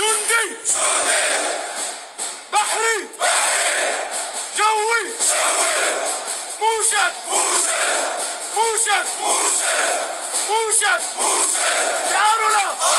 جندي بحري جوي موشك موشك موشك تعالوا له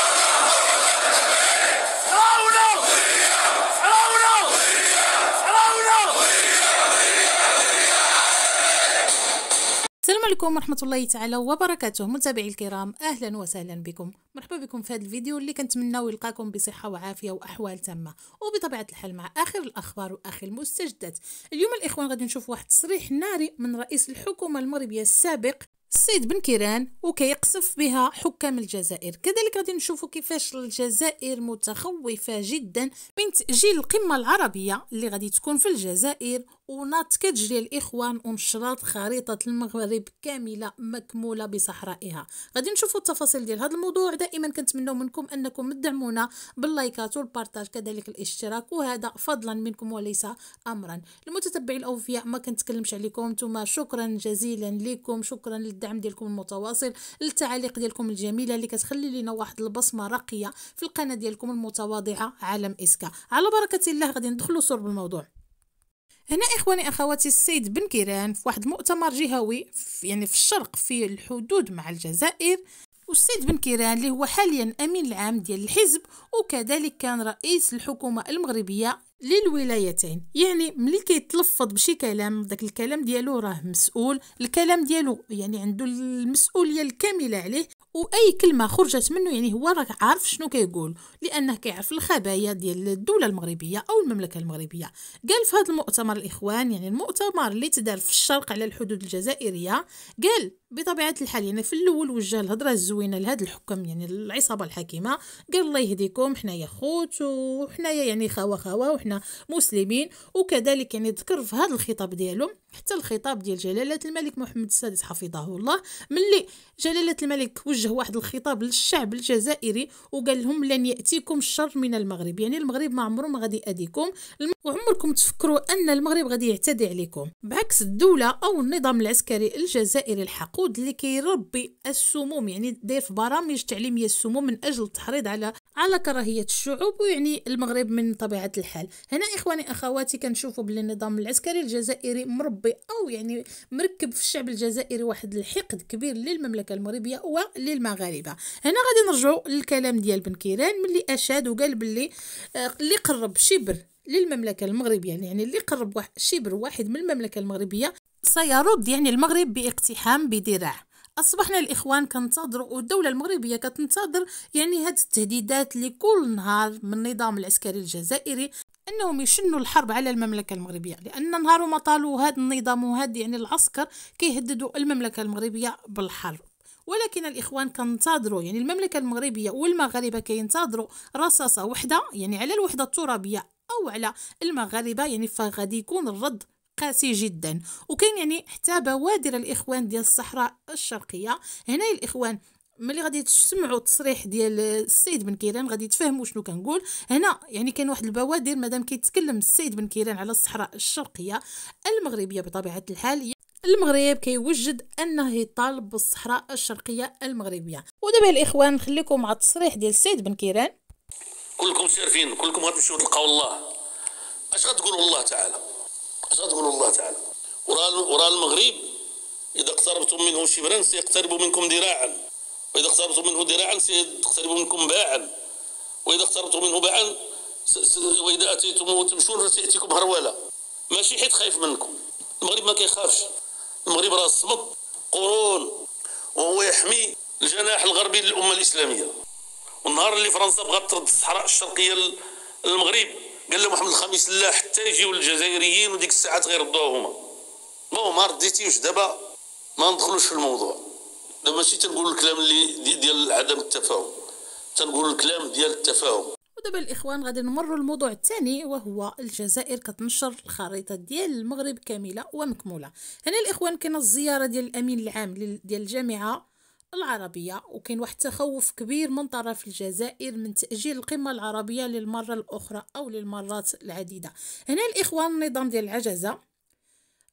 السلام عليكم ورحمة الله تعالى وبركاته متابعي الكرام أهلا وسهلا بكم مرحبا بكم في هذا الفيديو اللي كنتمناو يلقاكم بصحه وعافيه واحوال تامه وبطبيعه الحال مع اخر الاخبار واخر المستجدات اليوم الاخوان غادي نشوف واحد تصريح ناري من رئيس الحكومه المغربيه السابق السيد بن كيران وكيقصف بها حكام الجزائر كذلك غادي نشوفوا كيفاش الجزائر متخوفه جدا من تاجيل القمه العربيه اللي غادي تكون في الجزائر وناط كتجري الاخوان ونشرات خريطه المغرب كامله مكموله بصحرائها غادي نشوفوا التفاصيل ديال هذا الموضوع دائما كنتمنوا منكم انكم تدعمونا باللايكات والبارتاج كذلك الاشتراك وهذا فضلا منكم وليس امرا المتتبعين الاوفياء ما كنتكلمش عليكم نتوما شكرا جزيلا لكم شكرا للدعم ديالكم المتواصل للتعاليق ديالكم الجميله اللي كتخلي لنا واحد البصمه راقيه في القناه ديالكم المتواضعه عالم اسكا على بركه الله غادي ندخلوا صور بالموضوع هنا اخواني اخواتي السيد بن كيران في واحد مؤتمر جهوي في يعني في الشرق في الحدود مع الجزائر والسيد بن كيران اللي هو حاليا أمين العام ديال الحزب وكذلك كان رئيس الحكومة المغربية للولايتين يعني ملي كيتلفظ بشي كلام داك الكلام ديالو راه مسؤول الكلام ديالو يعني عنده المسؤوليه الكامله عليه واي كلمه خرجت منه يعني هو راه عارف شنو كيقول لانه كيعرف الخبايا ديال الدوله المغربيه او المملكه المغربيه قال في هذا المؤتمر الاخوان يعني المؤتمر اللي تدار في الشرق على الحدود الجزائريه قال بطبيعه الحال يعني في الاول وجه الهضره الزوينه لهاد الحكم يعني العصابه الحاكمه قال الله يهديكم حنايا خوت وحنايا يعني خوا خوا وحنا مسلمين وكذلك يعني ذكر في هذا الخطاب ديالهم حتى الخطاب ديال جلاله الملك محمد السادس حفظه الله ملي جلاله الملك وجه واحد الخطاب للشعب الجزائري وقال لهم لن ياتيكم الشر من المغرب يعني المغرب ما عمره ما غادي يأذيكم وعمركم تفكروا ان المغرب غادي يعتدي عليكم بعكس الدوله او النظام العسكري الجزائري الحق الوقود اللي كيربي السموم يعني داير في برامج تعليميه السموم من اجل التحريض على على كراهيه الشعوب ويعني المغرب من طبيعه الحال هنا اخواني اخواتي كنشوفوا بلي النظام العسكري الجزائري مربي او يعني مركب في الشعب الجزائري واحد الحقد كبير للمملكه المغربيه وللمغاربه هنا غادي نرجعوا للكلام ديال بن كيران ملي اشاد وقال بلي آه، اللي قرب شبر للمملكة المغربية يعني اللي قرب شبر واحد من المملكة المغربية سيرد يعني المغرب باقتحام بذراع اصبحنا الاخوان كنتظروا والدوله المغربيه كتنتظر يعني هاد التهديدات لكل نهار من النظام العسكري الجزائري انهم يشنوا الحرب على المملكه المغربيه لان نهار ما طالوا هاد النظام وهاد يعني العسكر كيهددوا المملكه المغربيه بالحرب ولكن الاخوان كنتظروا يعني المملكه المغربيه والمغاربه كينتظروا رصاصه وحده يعني على الوحده الترابيه أو على المغاربة يعني فغادي يكون الرد قاسي جدا وكاين يعني حتى بوادر الاخوان ديال الصحراء الشرقيه هنا الاخوان ملي غادي تسمعوا التصريح ديال السيد بن كيران غادي تفهموا شنو كنقول هنا يعني كاين واحد البوادر مادام كيتكلم السيد بن كيران على الصحراء الشرقيه المغربيه بطبيعه الحال المغرب كيوجد انه يطالب بالصحراء الشرقيه المغربيه ودابا الاخوان نخليكم مع التصريح ديال السيد بن كيران كلكم شارفين كلكم غتمشيو تلقاو الله اش غتقولوا الله تعالى اش غتقولوا الله تعالى وراه المغرب اذا اقتربتم منه شبرا سيقترب منكم ذراعا واذا اقتربتم منه ذراعا سيقترب منكم باعا واذا اقتربتم منه باعا واذا اتيتم تمشون فسياتيكم هروله ماشي حيت خايف منكم المغرب ما كيخافش المغرب راه صمد قرون وهو يحمي الجناح الغربي للامه الاسلاميه والنهار اللي فرنسا بغات ترد الصحراء الشرقيه للمغرب قال له محمد الخامس لا حتى يجيو الجزائريين وديك الساعات غيردوها هما بون ما رديتيش دابا ما ندخلوش في الموضوع دابا ماشي تنقول الكلام اللي ديال عدم التفاهم تنقول الكلام ديال التفاهم ودابا الاخوان غادي نمروا للموضوع الثاني وهو الجزائر كتنشر الخريطه ديال المغرب كامله ومكموله هنا الاخوان كاينه الزياره ديال الامين العام ديال الجامعه العربية وكاين واحد تخوف كبير من طرف الجزائر من تأجيل القمة العربية للمرة الأخرى أو للمرات العديدة هنا الإخوان النظام ديال العجزة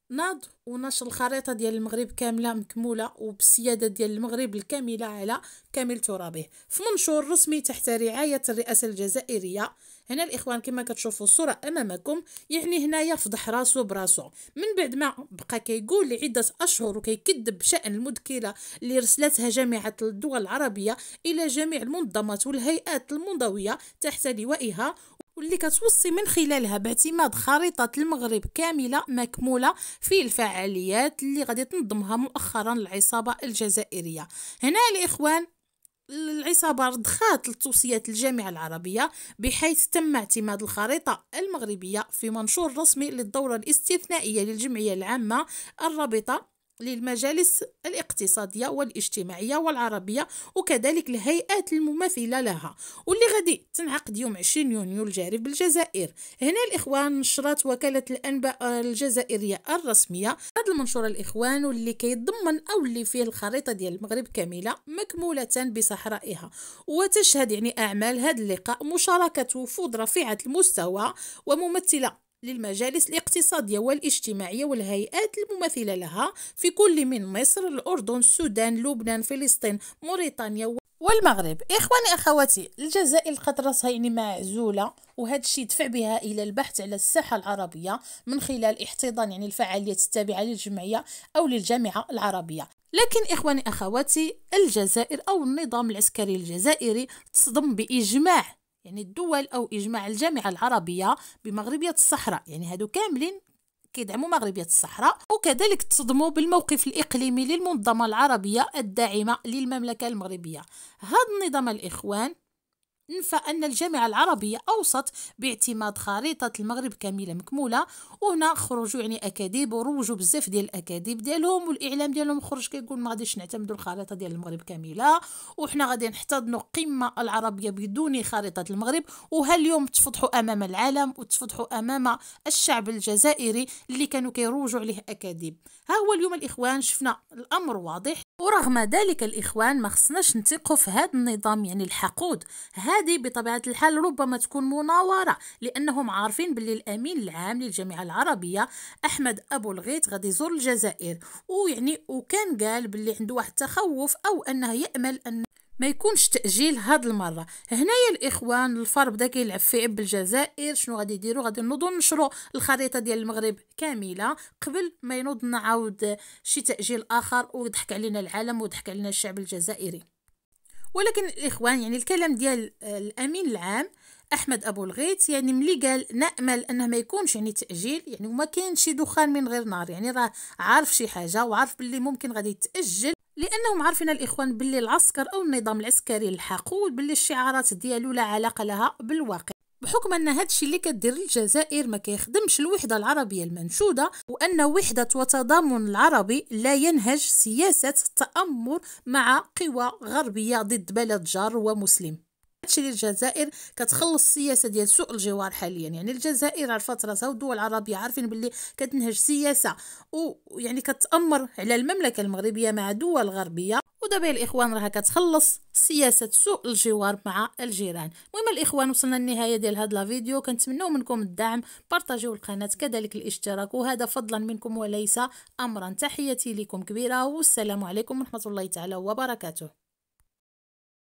ناض ونشر الخريطة ديال المغرب كاملة مكمولة وبالسيادة ديال المغرب الكاملة على كامل ترابه في منشور رسمي تحت رعاية الرئاسة الجزائرية هنا الاخوان كما كتشوفوا الصوره امامكم يعني هنايا فضح راسو براسو من بعد ما بقى كيقول لعده اشهر وكيكذب بشان المذكره اللي رسلتها جامعه الدول العربيه الى جميع المنظمات والهيئات المنضويه تحت لوائها واللي كتوصي من خلالها باعتماد خريطة المغرب كاملة مكمولة في الفعاليات اللي غادي تنظمها مؤخرا العصابة الجزائرية هنا الإخوان العصابة رضخات لتوصيات الجامعة العربية بحيث تم اعتماد الخريطة المغربية في منشور رسمي للدورة الاستثنائية للجمعية العامة الرابطة للمجالس الاقتصادية والاجتماعية والعربية وكذلك الهيئات المماثلة لها واللي غادي تنعقد يوم 20 يونيو الجاري بالجزائر هنا الإخوان نشرت وكالة الأنباء الجزائرية الرسمية هذا المنشور الإخوان واللي كيتضمن أو اللي فيه الخريطة ديال المغرب كاملة مكمولة بصحرائها وتشهد يعني أعمال هذا اللقاء مشاركة وفود رفيعة المستوى وممثلة للمجالس الاقتصادية والاجتماعية والهيئات المماثلة لها في كل من مصر الأردن السودان لبنان فلسطين موريتانيا والمغرب إخواني أخواتي الجزائر قد راسها يعني معزولة وهذا الشيء دفع بها إلى البحث على الساحة العربية من خلال احتضان يعني الفعاليات التابعة للجمعية أو للجامعة العربية لكن إخواني أخواتي الجزائر أو النظام العسكري الجزائري تصدم بإجماع يعني الدول أو إجماع الجامعة العربية بمغربية الصحراء يعني هادو كاملين كيدعموا مغربية الصحراء وكذلك تصدموا بالموقف الإقليمي للمنظمة العربية الداعمة للمملكة المغربية هذا النظام الإخوان نفى أن الجامعة العربية أوصت باعتماد خريطة المغرب كاملة مكمولة وهنا خرجوا يعني أكاذيب وروجوا بزاف ديال الأكاذيب ديالهم والإعلام ديالهم خرج كيقول ما غاديش نعتمدوا الخريطة ديال المغرب كاملة وحنا غادي نحتضنوا القمة العربية بدون خريطة المغرب وهل اليوم تفضحوا أمام العالم وتفضحوا أمام الشعب الجزائري اللي كانوا كيروجوا عليه أكاذيب ها هو اليوم الإخوان شفنا الأمر واضح ورغم ذلك الإخوان ما خصناش نثقوا في هذا النظام يعني الحقود هذه بطبيعة الحال ربما تكون مناورة لأنهم عارفين باللي الأمين العام للجامعة العربية أحمد أبو الغيط غادي يزور الجزائر ويعني وكان قال باللي عنده واحد التخوف أو أنه يأمل أن ما يكونش تاجيل هاد المره هنايا الاخوان الفار بدا كيلعب في اب الجزائر شنو غادي يديروا غادي نوضوا نشروا الخريطه ديال المغرب كامله قبل ما ينوض نعاود شي تاجيل اخر ويضحك علينا العالم ويضحك علينا الشعب الجزائري ولكن الاخوان يعني الكلام ديال الامين العام احمد ابو الغيث يعني ملي قال نامل انه ما يكونش يعني تاجيل يعني وما كاينش دخان من غير نار يعني راه عارف شي حاجه وعارف باللي ممكن غادي يتاجل لانهم عارفين الاخوان باللي العسكر او النظام العسكري لحقوا باللي الشعارات ديالو لا علاقه لها بالواقع بحكم ان الشيء اللي كدير الجزائر ما كيخدمش الوحده العربيه المنشوده وان وحده وتضامن العربي لا ينهج سياسه التامر مع قوى غربيه ضد بلد جار ومسلم هادشي اللي الجزائر كتخلص السياسه ديال سوء الجوار حاليا يعني الجزائر على فترتها الدول العربيه عارفين باللي كتنهج سياسه ويعني كتامر على المملكه المغربيه مع دول غربيه ودابا الاخوان راها كتخلص سياسه سوء الجوار مع الجيران المهم الاخوان وصلنا للنهايه ديال هاد لا فيديو كنتمنوا منكم الدعم بارطاجيو القناه كذلك الاشتراك وهذا فضلا منكم وليس امرا تحياتي لكم كبيره والسلام عليكم ورحمه الله تعالى وبركاته